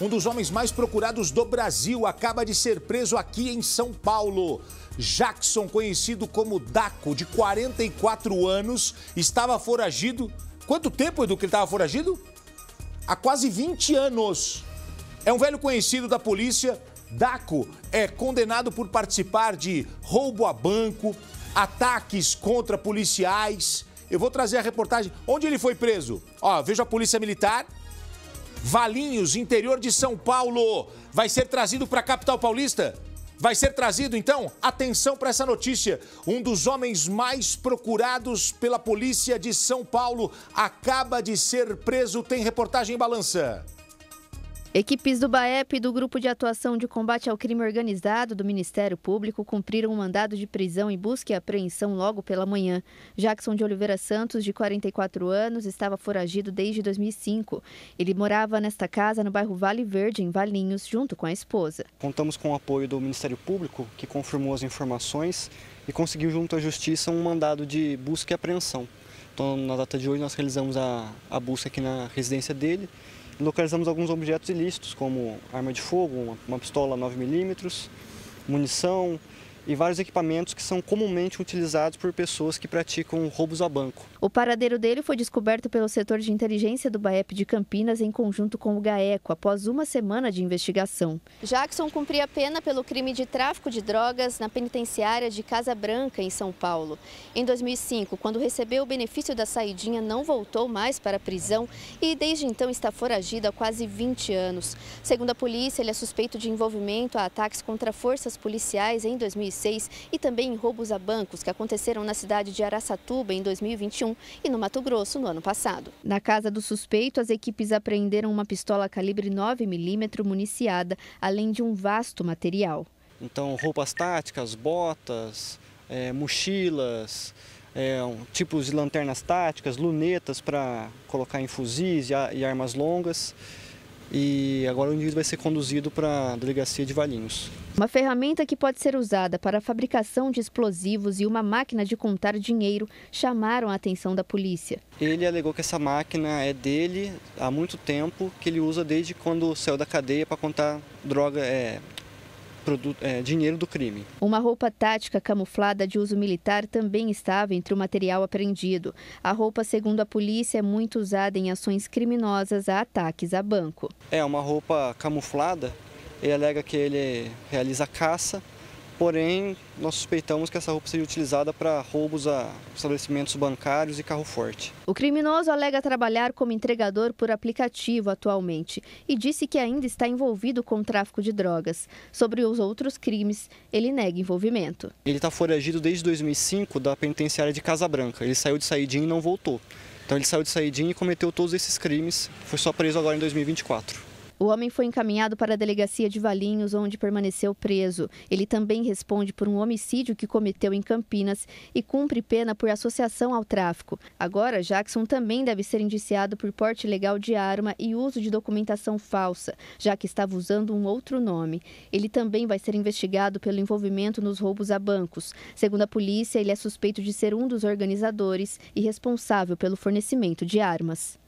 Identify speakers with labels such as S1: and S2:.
S1: Um dos homens mais procurados do Brasil acaba de ser preso aqui em São Paulo. Jackson, conhecido como Daco, de 44 anos, estava foragido. Quanto tempo, Edu, que ele estava foragido? Há quase 20 anos. É um velho conhecido da polícia. Daco é condenado por participar de roubo a banco, ataques contra policiais. Eu vou trazer a reportagem. Onde ele foi preso? Ó, vejo a polícia militar Valinhos, interior de São Paulo, vai ser trazido para a capital paulista? Vai ser trazido, então, atenção para essa notícia. Um dos homens mais procurados pela polícia de São Paulo acaba de ser preso. Tem reportagem em balança.
S2: Equipes do BAEP e do Grupo de Atuação de Combate ao Crime Organizado do Ministério Público cumpriram um mandado de prisão e busca e apreensão logo pela manhã. Jackson de Oliveira Santos, de 44 anos, estava foragido desde 2005. Ele morava nesta casa no bairro Vale Verde, em Valinhos, junto com a esposa.
S3: Contamos com o apoio do Ministério Público, que confirmou as informações e conseguiu, junto à Justiça, um mandado de busca e apreensão. Então, na data de hoje, nós realizamos a, a busca aqui na residência dele Localizamos alguns objetos ilícitos, como arma de fogo, uma, uma pistola 9mm, munição, e vários equipamentos que são comumente utilizados por pessoas que praticam roubos a banco.
S2: O paradeiro dele foi descoberto pelo setor de inteligência do BAEP de Campinas em conjunto com o GAECO, após uma semana de investigação. Jackson cumpria pena pelo crime de tráfico de drogas na penitenciária de Casa Branca, em São Paulo. Em 2005, quando recebeu o benefício da saidinha, não voltou mais para a prisão e desde então está foragido há quase 20 anos. Segundo a polícia, ele é suspeito de envolvimento a ataques contra forças policiais em 2005 2006 e também em roubos a bancos que aconteceram na cidade de Araçatuba em 2021 e no Mato Grosso no ano passado. Na casa do suspeito, as equipes apreenderam uma pistola calibre 9mm municiada, além de um vasto material.
S3: Então, roupas táticas, botas, é, mochilas, é, um, tipos de lanternas táticas, lunetas para colocar em fuzis e, a, e armas longas e agora o indivíduo vai ser conduzido para a delegacia de Valinhos.
S2: Uma ferramenta que pode ser usada para a fabricação de explosivos e uma máquina de contar dinheiro chamaram a atenção da polícia.
S3: Ele alegou que essa máquina é dele há muito tempo, que ele usa desde quando saiu da cadeia para contar droga, é, produto, é, dinheiro do crime.
S2: Uma roupa tática camuflada de uso militar também estava entre o material apreendido. A roupa, segundo a polícia, é muito usada em ações criminosas a ataques a banco.
S3: É uma roupa camuflada. Ele alega que ele realiza caça Porém, nós suspeitamos que essa roupa seria utilizada para roubos a estabelecimentos bancários e carro forte.
S2: O criminoso alega trabalhar como entregador por aplicativo atualmente e disse que ainda está envolvido com o tráfico de drogas. Sobre os outros crimes, ele nega envolvimento.
S3: Ele está foragido desde 2005 da penitenciária de Casa Branca. Ele saiu de saidinha e não voltou. Então ele saiu de saidinha e cometeu todos esses crimes. Foi só preso agora em 2024.
S2: O homem foi encaminhado para a delegacia de Valinhos, onde permaneceu preso. Ele também responde por um homicídio que cometeu em Campinas e cumpre pena por associação ao tráfico. Agora, Jackson também deve ser indiciado por porte ilegal de arma e uso de documentação falsa, já que estava usando um outro nome. Ele também vai ser investigado pelo envolvimento nos roubos a bancos. Segundo a polícia, ele é suspeito de ser um dos organizadores e responsável pelo fornecimento de armas.